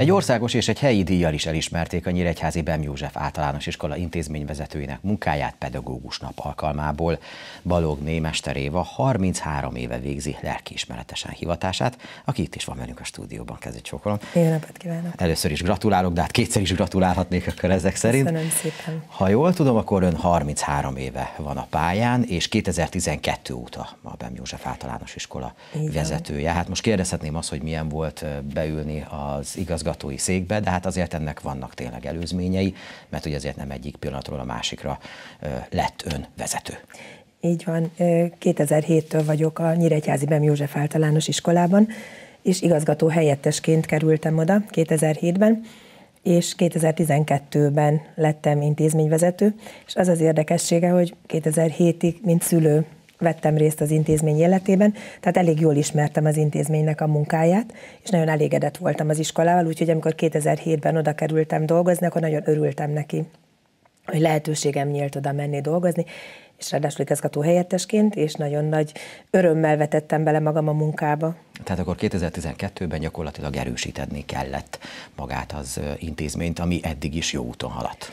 Egy országos és egy helyi díjjal is elismerték a Nyíregyházi Bem József általános iskola intézményvezetőinek munkáját pedagógus nap alkalmából. Balog Némester Éva 33 éve végzi lelkiismeretesen hivatását, aki itt is van velünk a stúdióban. Kezdjük csókolom. Jó napot kívánok! Először is gratulálok, de hát kétszer is gratulálhatnék akkor ezek szerint. Köszönöm szépen. Ha jól tudom, akkor ön 33 éve van a pályán, és 2012 óta a Bem József általános iskola Igen. vezetője. Hát most kérdezhetném azt, hogy milyen volt beülni az igazgató igazgatói székbe, de hát azért ennek vannak tényleg előzményei, mert ugye azért nem egyik pillanatról a másikra lett ön vezető. Így van, 2007-től vagyok a Nyíregyházi Bem József általános iskolában, és igazgató helyettesként kerültem oda 2007-ben, és 2012-ben lettem intézményvezető, és az az érdekessége, hogy 2007-ig, mint szülő vettem részt az intézmény életében, tehát elég jól ismertem az intézménynek a munkáját, és nagyon elégedett voltam az iskolával, úgyhogy amikor 2007-ben oda kerültem dolgozni, akkor nagyon örültem neki hogy lehetőségem nyílt oda menni dolgozni, és ráadásul igazgató helyettesként, és nagyon nagy örömmel vetettem bele magam a munkába. Tehát akkor 2012-ben gyakorlatilag erősítedni kellett magát az intézményt, ami eddig is jó úton haladt.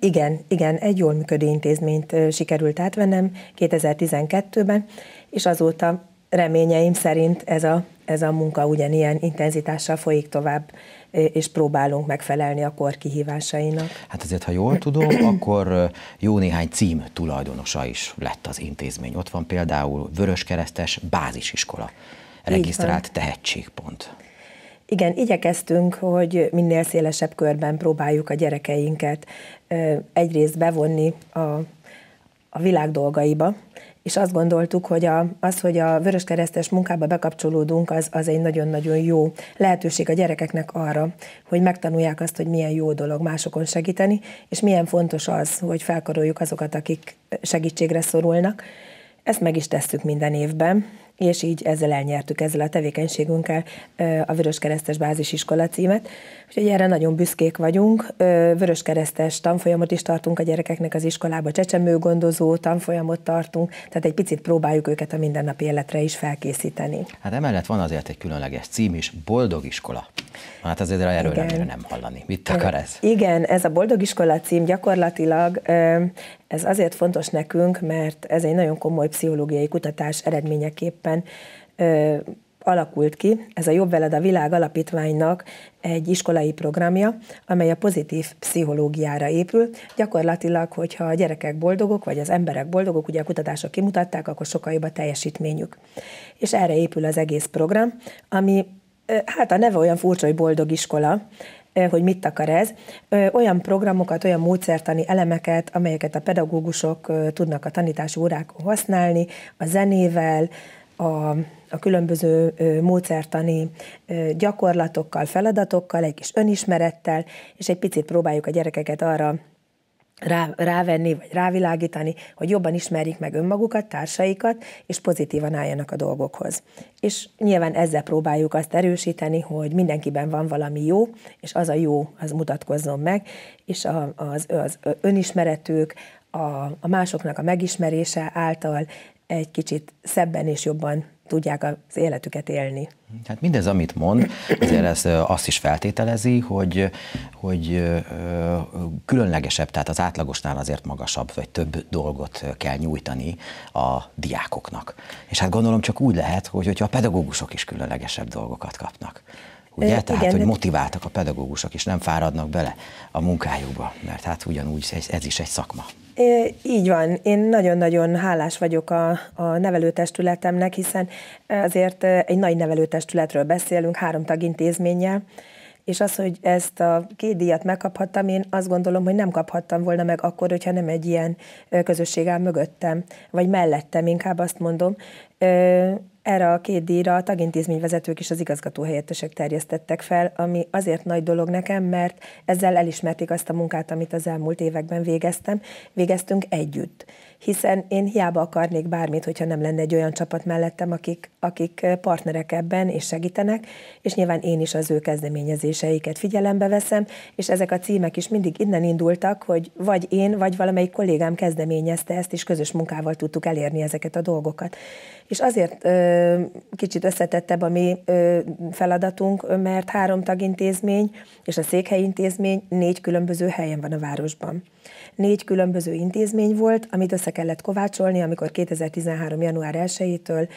Igen, igen, egy jól működő intézményt sikerült átvennem 2012-ben, és azóta reményeim szerint ez a, ez a munka ugyanilyen intenzitással folyik tovább, és próbálunk megfelelni a kor kihívásainak. Hát azért, ha jól tudom, akkor jó néhány cím tulajdonosa is lett az intézmény. Ott van például Vöröskeresztes Bázisiskola, regisztrált tehetségpont. Igen, igyekeztünk, hogy minél szélesebb körben próbáljuk a gyerekeinket egyrészt bevonni a, a világ dolgaiba, és azt gondoltuk, hogy a, az, hogy a vöröskeresztes munkába bekapcsolódunk, az, az egy nagyon-nagyon jó lehetőség a gyerekeknek arra, hogy megtanulják azt, hogy milyen jó dolog másokon segíteni, és milyen fontos az, hogy felkaroljuk azokat, akik segítségre szorulnak. Ezt meg is tesszük minden évben, és így ezzel elnyertük ezzel a tevékenységünkkel a Vöröskeresztes Bázisiskola címet. Úgyhogy erre nagyon büszkék vagyunk. Vöröskeresztes tanfolyamot is tartunk a gyerekeknek az iskolába, csecsemőgondozó tanfolyamot tartunk, tehát egy picit próbáljuk őket a mindennapi életre is felkészíteni. Hát emellett van azért egy különleges cím is, Boldog iskola. Hát azért erről igen. nem, nem hallani. Mit akar ez? Igen, ez a Boldog iskola cím gyakorlatilag ez azért fontos nekünk, mert ez egy nagyon komoly pszichológiai kutatás eredményeképpen tulajdonképpen ö, alakult ki, ez a Jobb veled a világ alapítványnak egy iskolai programja, amely a pozitív pszichológiára épül. Gyakorlatilag, hogyha a gyerekek boldogok, vagy az emberek boldogok, ugye a kutatások kimutatták, akkor sokkal jobb a teljesítményük. És erre épül az egész program, ami hát a neve olyan furcsa, hogy boldog iskola, hogy mit akar ez, olyan programokat, olyan módszertani elemeket, amelyeket a pedagógusok tudnak a tanítási órákon használni, a zenével, a, a különböző módszertani gyakorlatokkal, feladatokkal, egy kis önismerettel, és egy picit próbáljuk a gyerekeket arra rá, rávenni, vagy rávilágítani, hogy jobban ismerjék meg önmagukat, társaikat, és pozitívan álljanak a dolgokhoz. És nyilván ezzel próbáljuk azt erősíteni, hogy mindenkiben van valami jó, és az a jó, az mutatkozzon meg, és a, az, az önismeretük, a, a másoknak a megismerése által egy kicsit szebben és jobban tudják az életüket élni. Hát mindez, amit mond, azért ez azt is feltételezi, hogy, hogy különlegesebb, tehát az átlagosnál azért magasabb, vagy több dolgot kell nyújtani a diákoknak. És hát gondolom csak úgy lehet, hogy, hogyha a pedagógusok is különlegesebb dolgokat kapnak. Ugye? Igen, Tehát, hogy motiváltak a pedagógusok, és nem fáradnak bele a munkájukba, mert hát ugyanúgy ez, ez is egy szakma. É, így van. Én nagyon-nagyon hálás vagyok a, a nevelőtestületemnek, hiszen azért egy nagy nevelőtestületről beszélünk, három tag intézménnyel, és az, hogy ezt a két díjat megkaphattam, én azt gondolom, hogy nem kaphattam volna meg akkor, hogyha nem egy ilyen közösség áll mögöttem, vagy mellettem, inkább azt mondom erre a két díjra a tagintézményvezetők és az igazgatóhelyettesek terjesztettek fel, ami azért nagy dolog nekem, mert ezzel elismerték azt a munkát, amit az elmúlt években végeztem, végeztünk együtt hiszen én hiába akarnék bármit, hogyha nem lenne egy olyan csapat mellettem, akik, akik partnerek ebben és segítenek, és nyilván én is az ő kezdeményezéseiket figyelembe veszem, és ezek a címek is mindig innen indultak, hogy vagy én, vagy valamelyik kollégám kezdeményezte ezt, és közös munkával tudtuk elérni ezeket a dolgokat. És azért ö, kicsit összetettebb a mi ö, feladatunk, mert három tagintézmény és a székhelyintézmény négy különböző helyen van a városban. Négy különböző intézmény volt, amit össze kellett kovácsolni, amikor 2013. január 1-től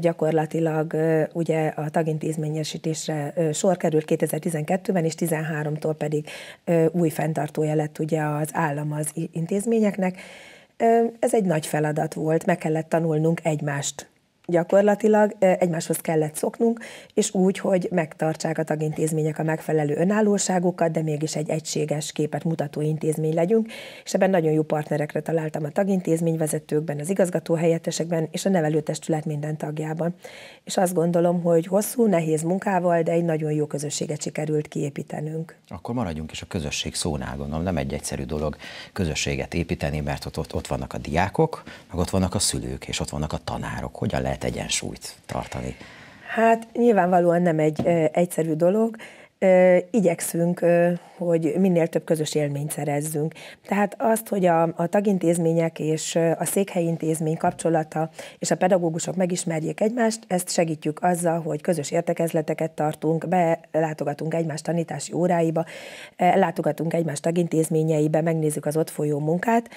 gyakorlatilag ugye a tagintézményesítésre sor került 2012-ben, és 13-tól pedig új fenntartója lett ugye az állam az intézményeknek. Ez egy nagy feladat volt, meg kellett tanulnunk egymást gyakorlatilag egymáshoz kellett szoknunk, és úgy, hogy megtartsák a tagintézmények a megfelelő önállóságukat, de mégis egy egységes képet mutató intézmény legyünk, és ebben nagyon jó partnerekre találtam a tagintézményvezetőkben, az igazgatóhelyettesekben, és a nevelőtestület minden tagjában. És azt gondolom, hogy hosszú, nehéz munkával, de egy nagyon jó közösséget sikerült kiépítenünk. Akkor maradjunk is a közösség szónál, gondolom, nem egy egyszerű dolog közösséget építeni, mert ott, ott, ott vannak a diákok, meg ott vannak a szülők, és ott vannak a tanárok. Hogyan lehet lehet egyensúlyt tartani? Hát nyilvánvalóan nem egy egyszerű dolog, igyekszünk, hogy minél több közös élményt szerezzünk. Tehát azt, hogy a, a tagintézmények és a székhelyi intézmény kapcsolata és a pedagógusok megismerjék egymást, ezt segítjük azzal, hogy közös értekezleteket tartunk, belátogatunk egymás tanítási óráiba, látogatunk egymás tagintézményeibe, megnézzük az ott folyó munkát.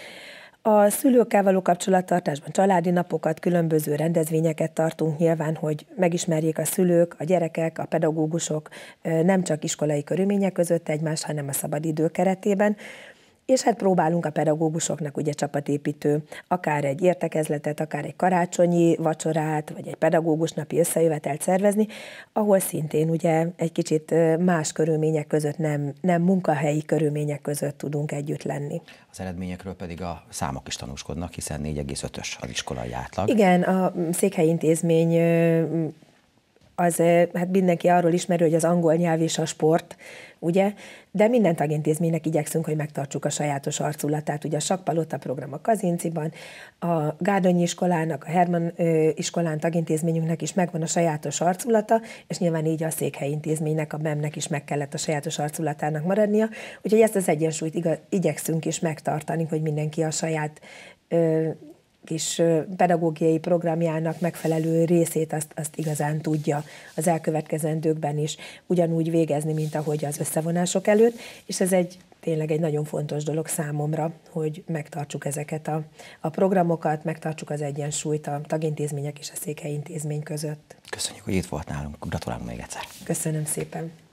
A szülőkkel való kapcsolattartásban családi napokat, különböző rendezvényeket tartunk nyilván, hogy megismerjék a szülők, a gyerekek, a pedagógusok nem csak iskolai körülmények között egymást, hanem a szabadidő keretében és hát próbálunk a pedagógusoknak ugye csapatépítő, akár egy értekezletet, akár egy karácsonyi vacsorát, vagy egy pedagógus napi összejövetelt szervezni, ahol szintén ugye egy kicsit más körülmények között, nem, nem munkahelyi körülmények között tudunk együtt lenni. Az eredményekről pedig a számok is tanúskodnak, hiszen 4,5-ös az iskolai átlag. Igen, a székhelyi intézmény az eh, hát mindenki arról ismeri, hogy az angol nyelv és a sport, ugye? De minden tagintézménynek igyekszünk, hogy megtartsuk a sajátos arculatát. Ugye a Sakpalota program a Kazinciban, a Gárdonyi iskolának, a Herman eh, iskolán tagintézményünknek is megvan a sajátos arculata, és nyilván így a székhelyi intézménynek, a BEM-nek is meg kellett a sajátos arculatának maradnia. Úgyhogy ezt az egyensúlyt igyekszünk is megtartani, hogy mindenki a saját eh, kis pedagógiai programjának megfelelő részét azt, azt igazán tudja az elkövetkezendőkben is ugyanúgy végezni, mint ahogy az összevonások előtt, és ez egy tényleg egy nagyon fontos dolog számomra, hogy megtartsuk ezeket a, a programokat, megtartsuk az egyensúlyt a tagintézmények és a intézmény között. Köszönjük, hogy itt volt nálunk. Gratulálunk még egyszer. Köszönöm szépen.